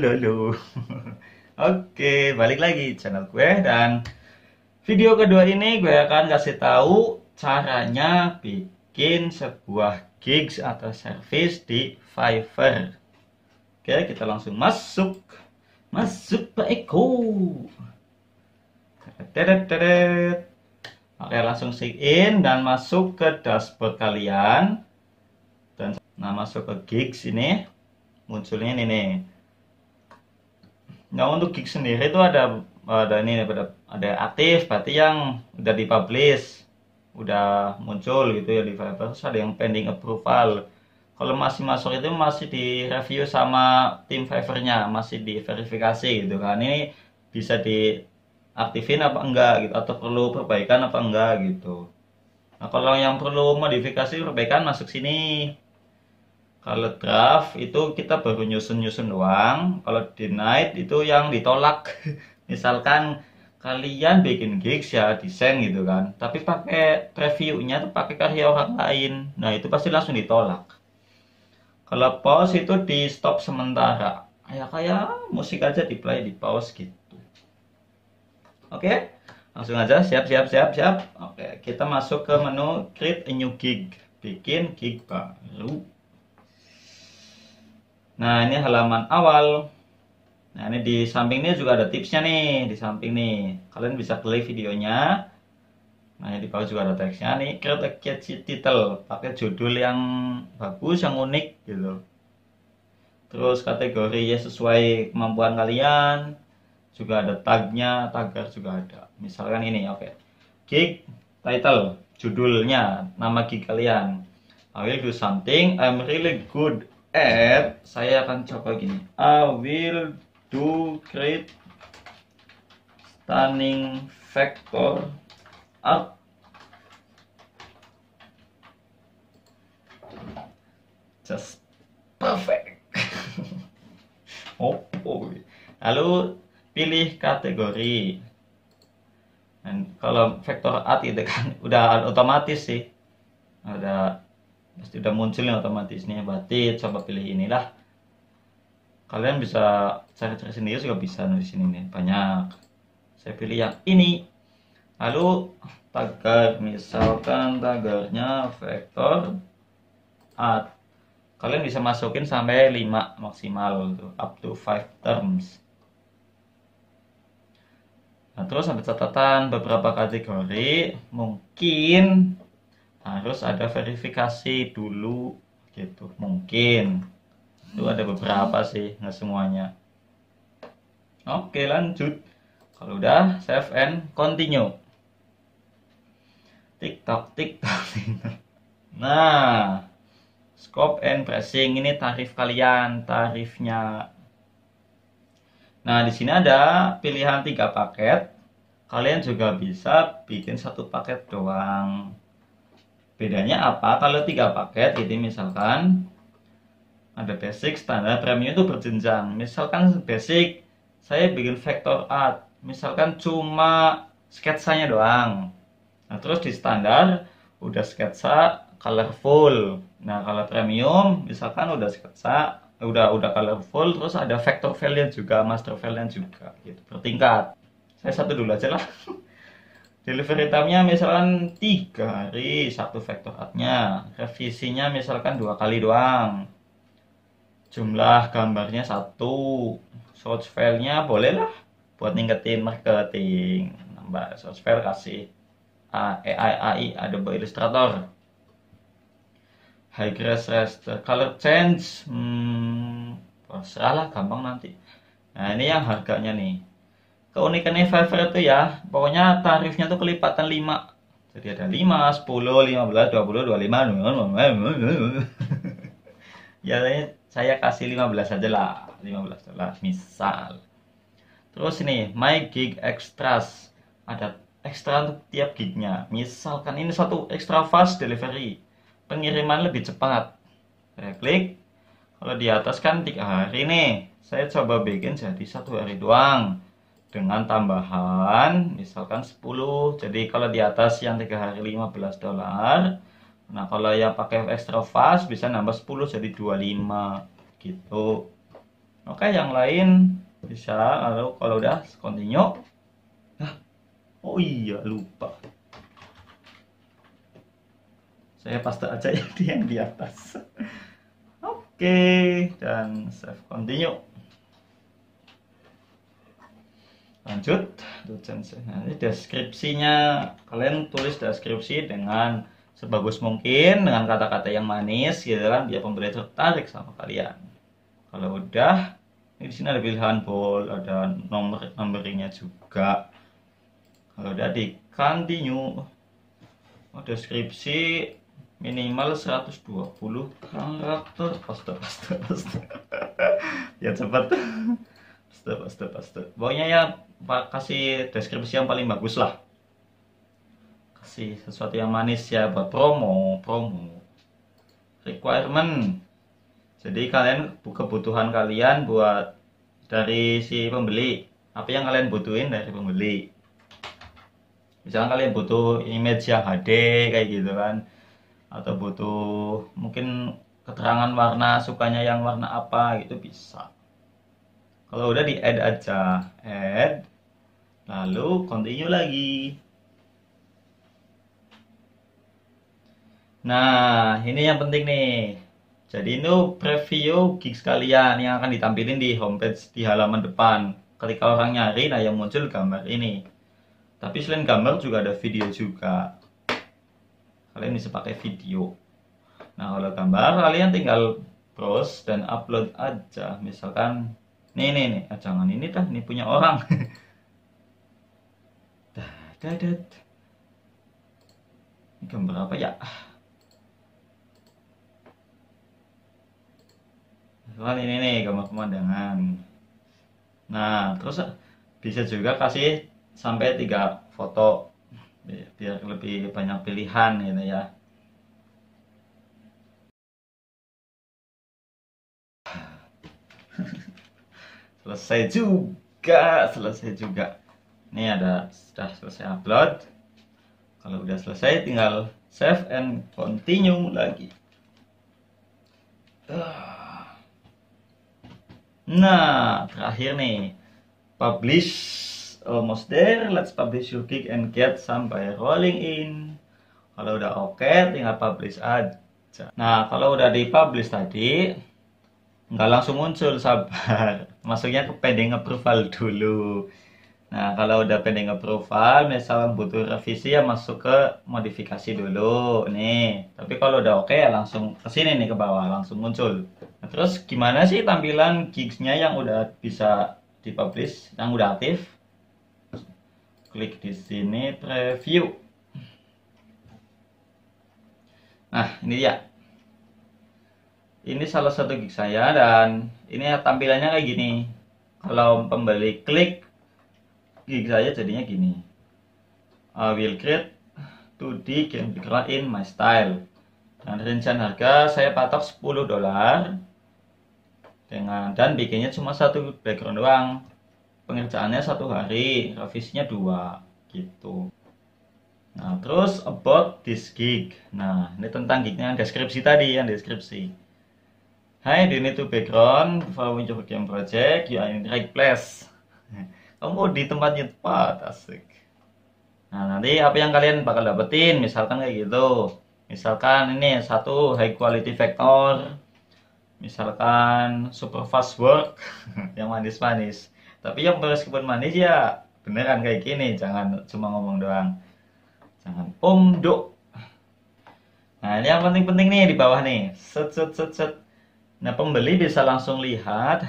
melulu. Oke, balik lagi channel gue dan video kedua ini gue akan kasih tahu caranya bikin sebuah gigs atau service di Fiverr. Oke, kita langsung masuk. Masuk Pak Eko. Oke, langsung sign in dan masuk ke dashboard kalian. Dan nah masuk ke gigs ini munculnya ini nih Nah untuk gig sendiri itu ada ada ini ada ada aktif berarti yang udah dipublish udah muncul gitu ya di Fiverr terus ada yang pending approval kalau masih masuk itu masih di review sama tim favornya masih masih diverifikasi gitu kan ini bisa di aktifin apa enggak gitu atau perlu perbaikan apa enggak gitu nah kalau yang perlu modifikasi perbaikan masuk sini kalau draft itu kita baru nyusun-nyusun doang. Kalau denied itu yang ditolak. Misalkan kalian bikin gigs ya desain gitu kan, tapi pakai reviewnya tuh pakai karya orang lain. Nah itu pasti langsung ditolak. Kalau pause itu di stop sementara. Ya kayak musik aja di play di pause gitu. Oke, langsung aja siap siap siap siap. Oke, kita masuk ke menu create a new gig. Bikin gig baru. Nah, ini halaman awal. Nah, ini di samping ini juga ada tipsnya nih, di samping nih. Kalian bisa klik videonya. Nah, di bawah juga ada teksnya nih, create a catchy title, pakai judul yang bagus, yang unik gitu. Terus kategori ya sesuai kemampuan kalian. Juga ada tagnya, tagar juga ada. Misalkan ini, oke. Okay. Gig title, judulnya, nama gig kalian. I will do something I'm really good add saya akan coba gini I will do create stunning vector up just perfect oh, oh, lalu pilih kategori dan kalau vektor A tidak kan udah otomatis sih ada pasti udah muncul yang otomatis nih batik coba pilih inilah kalian bisa cari-cari sendiri juga bisa di sini nih banyak saya pilih yang ini lalu tagar misalkan tagarnya vektor at kalian bisa masukin sampai 5 maksimal tuh, gitu. up to 5 terms nah terus ada catatan beberapa kategori mungkin harus nah, ada verifikasi dulu gitu mungkin itu ada beberapa sih nggak semuanya oke lanjut kalau udah save and continue tiktok tiktok nah scope and pressing ini tarif kalian tarifnya nah di sini ada pilihan tiga paket kalian juga bisa bikin satu paket doang Bedanya apa? Kalau tiga paket, jadi misalkan ada basic, standar, premium itu berjenjang. Misalkan basic, saya bikin vector art. Misalkan cuma sketsanya doang. Nah, terus di standar, udah sketsa colorful. Nah, kalau premium, misalkan udah sketsa, udah udah colorful, terus ada vector value juga, master value juga, gitu, bertingkat. Saya satu dulu aja lah. delivery time-nya misalkan tiga hari satu vektor art revisinya misalkan dua kali doang jumlah gambarnya satu source file-nya bolehlah buat ningkatin marketing nambah source file kasih A, AI, e AI, Adobe Illustrator high res raster color change hmm, lah gampang nanti nah ini yang harganya nih keunikan Fiverr itu ya pokoknya tarifnya tuh kelipatan 5 jadi ada 5, 10, 15, 20, 25 ya saya kasih 15 aja lah 15 lah. misal terus nih my gig extras ada ekstra untuk tiap gignya misalkan ini satu extra fast delivery pengiriman lebih cepat saya klik kalau di atas kan tiga hari nih saya coba bikin jadi satu hari doang dengan tambahan misalkan 10 jadi kalau di atas yang 3 hari 15 dolar nah kalau yang pakai extra fast bisa nambah 10 jadi 25 gitu oke yang lain bisa lalu kalau udah continue oh iya lupa saya paste aja yang di atas oke dan save continue lanjut nah, deskripsinya kalian tulis deskripsi dengan sebagus mungkin dengan kata-kata yang manis gitu kan biar pembeli tertarik sama kalian kalau udah ini di sini ada pilihan bold ada nomor numberingnya juga kalau udah di continue oh, deskripsi minimal 120 karakter pasti pasti pasti ya cepat pasti pasti pasti pokoknya ya kasih deskripsi yang paling bagus lah kasih sesuatu yang manis ya buat promo promo requirement jadi kalian kebutuhan kalian buat dari si pembeli apa yang kalian butuhin dari pembeli misalnya kalian butuh image yang HD kayak gitu kan atau butuh mungkin keterangan warna sukanya yang warna apa gitu bisa kalau udah di add aja, add, lalu continue lagi. Nah, ini yang penting nih. Jadi ini preview gigs kalian yang akan ditampilkan di homepage di halaman depan. Ketika orang nyari, nah yang muncul gambar ini. Tapi selain gambar juga ada video juga. Kalian bisa pakai video. Nah, kalau gambar kalian tinggal browse dan upload aja. Misalkan nih nih nih ah, jangan ini dah ini punya orang dadet ini gambar apa ya Lalu ini nih gambar pemandangan nah terus bisa juga kasih sampai tiga foto biar lebih banyak pilihan gitu ya selesai juga selesai juga ini ada sudah selesai upload kalau udah selesai tinggal save and continue lagi nah terakhir nih publish almost there let's publish your gig and get sampai rolling in kalau udah oke okay, tinggal publish aja nah kalau udah di publish tadi nggak langsung muncul sabar maksudnya ke pending approval dulu nah kalau udah pending approval misalnya butuh revisi ya masuk ke modifikasi dulu nih tapi kalau udah oke okay, ya langsung ke sini nih ke bawah langsung muncul nah, terus gimana sih tampilan gigsnya yang udah bisa dipublish yang udah aktif klik di sini preview nah ini dia ini salah satu gig saya dan ini tampilannya kayak gini kalau pembeli klik gig saya jadinya gini I will create 2D game in my style dan rincian harga saya patok 10 dolar dengan dan bikinnya cuma satu background doang pengerjaannya satu hari revisinya dua gitu nah terus about this gig nah ini tentang gignya deskripsi tadi yang deskripsi Hai, ini tuh background for your game project? You are in the right place. Kamu di tempatnya yang tepat, asik. Nah, nanti apa yang kalian bakal dapetin? Misalkan kayak gitu. Misalkan ini satu high quality vector. Misalkan super fast work yang manis-manis. Tapi yang meskipun manis ya beneran kayak gini. Jangan cuma ngomong doang. Jangan om Nah, ini yang penting-penting nih di bawah nih. Set set set set Nah, pembeli bisa langsung lihat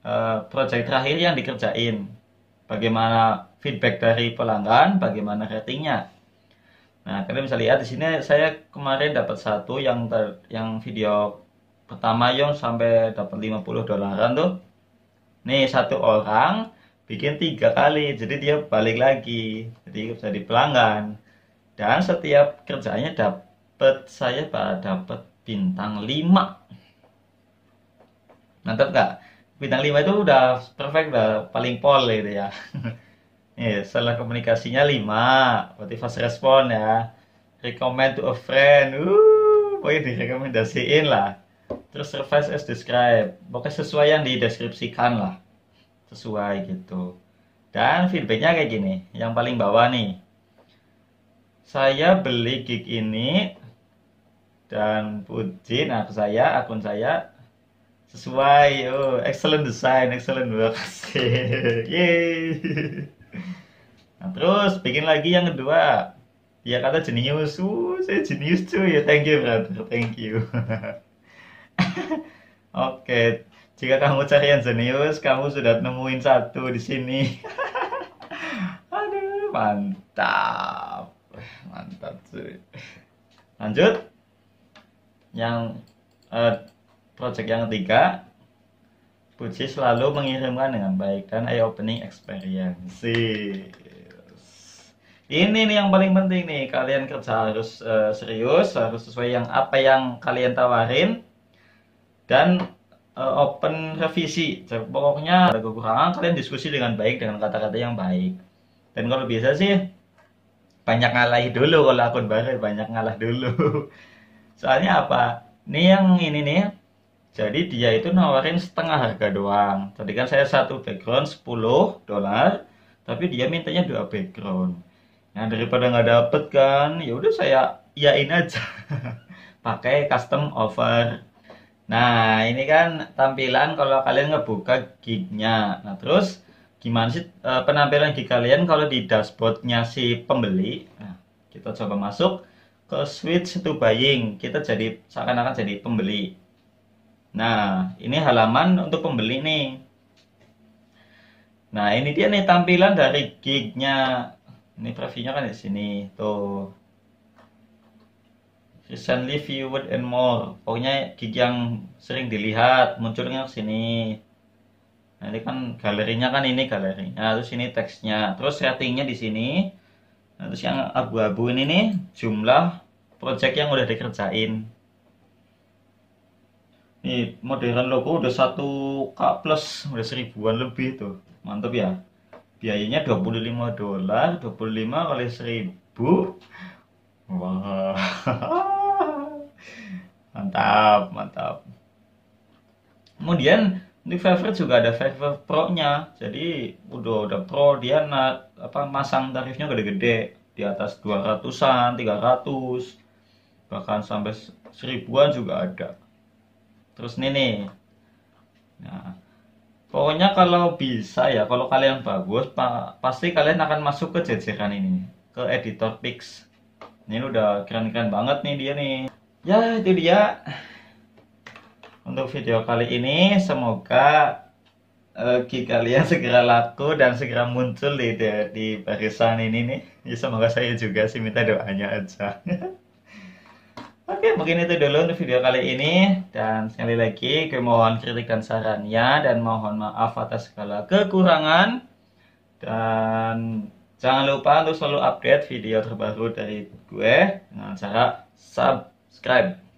uh, eh, proyek terakhir yang dikerjain. Bagaimana feedback dari pelanggan, bagaimana ratingnya. Nah, kalian bisa lihat di sini saya kemarin dapat satu yang ter, yang video pertama yang sampai dapat 50 dolaran tuh. Nih, satu orang bikin tiga kali, jadi dia balik lagi. Jadi jadi pelanggan. Dan setiap kerjanya dapat saya dapat bintang 5 mantap gak bintang 5 itu udah perfect udah paling pol gitu ya Nih, iya, salah komunikasinya 5 berarti fast respon ya recommend to a friend uh pokoknya direkomendasiin lah terus service as describe pokoknya sesuai yang dideskripsikan lah sesuai gitu dan feedbacknya kayak gini yang paling bawah nih saya beli gig ini dan puji nah saya akun saya sesuai oh excellent design excellent work yeay nah, terus bikin lagi yang kedua dia ya, kata jenius uh saya jenius tuh ya thank you brother thank you oke okay. jika kamu cari yang jenius kamu sudah nemuin satu di sini aduh mantap mantap sih. lanjut yang uh, Project yang ketiga, Puji selalu mengirimkan dengan baik dan eye opening experience. Ini nih yang paling penting nih, kalian kerja harus uh, serius, harus sesuai yang apa yang kalian tawarin dan eh, open revisi. Pokoknya ada kekurangan kalian diskusi dengan baik dengan kata-kata yang baik. Dan kalau bisa sih banyak ngalahi dulu kalau akun baru banyak ngalah dulu. Soalnya apa? Nih yang ini nih jadi dia itu nawarin setengah harga doang tadi kan saya satu background 10 dolar tapi dia mintanya dua background nah daripada nggak dapet kan ya udah saya iain aja pakai custom offer nah ini kan tampilan kalau kalian ngebuka gignya nah terus gimana sih e, penampilan gig kalian kalau di dashboardnya si pembeli nah, kita coba masuk ke switch to buying kita jadi seakan-akan jadi pembeli Nah, ini halaman untuk pembeli nih. Nah, ini dia nih tampilan dari gignya. Ini previewnya kan di sini tuh. Recently viewed and more. Pokoknya gig yang sering dilihat munculnya ke sini. Nah, ini kan galerinya kan ini galerinya. Terus ini teksnya. Terus ratingnya di sini. Nah, terus yang abu-abu ini nih jumlah project yang udah dikerjain nih modern logo udah satu k plus udah seribuan lebih tuh mantap ya biayanya 25 dolar 25 kali seribu wah mantap mantap kemudian di favorite juga ada favorite Pro nya jadi udah udah Pro dia nak apa masang tarifnya gede-gede di atas 200an 300 bahkan sampai seribuan juga ada terus ini nih nah, pokoknya kalau bisa ya kalau kalian bagus pa pasti kalian akan masuk ke jajaran ini ke editor pix ini udah keren-keren banget nih dia nih ya itu dia untuk video kali ini semoga Oke eh, kalian segera laku dan segera muncul di, di, di barisan ini nih ya, semoga saya juga sih minta doanya aja Oke, mungkin itu dulu untuk video kali ini. Dan sekali lagi, gue mohon kritik dan sarannya. Dan mohon maaf atas segala kekurangan. Dan jangan lupa untuk selalu update video terbaru dari gue. Dengan cara subscribe.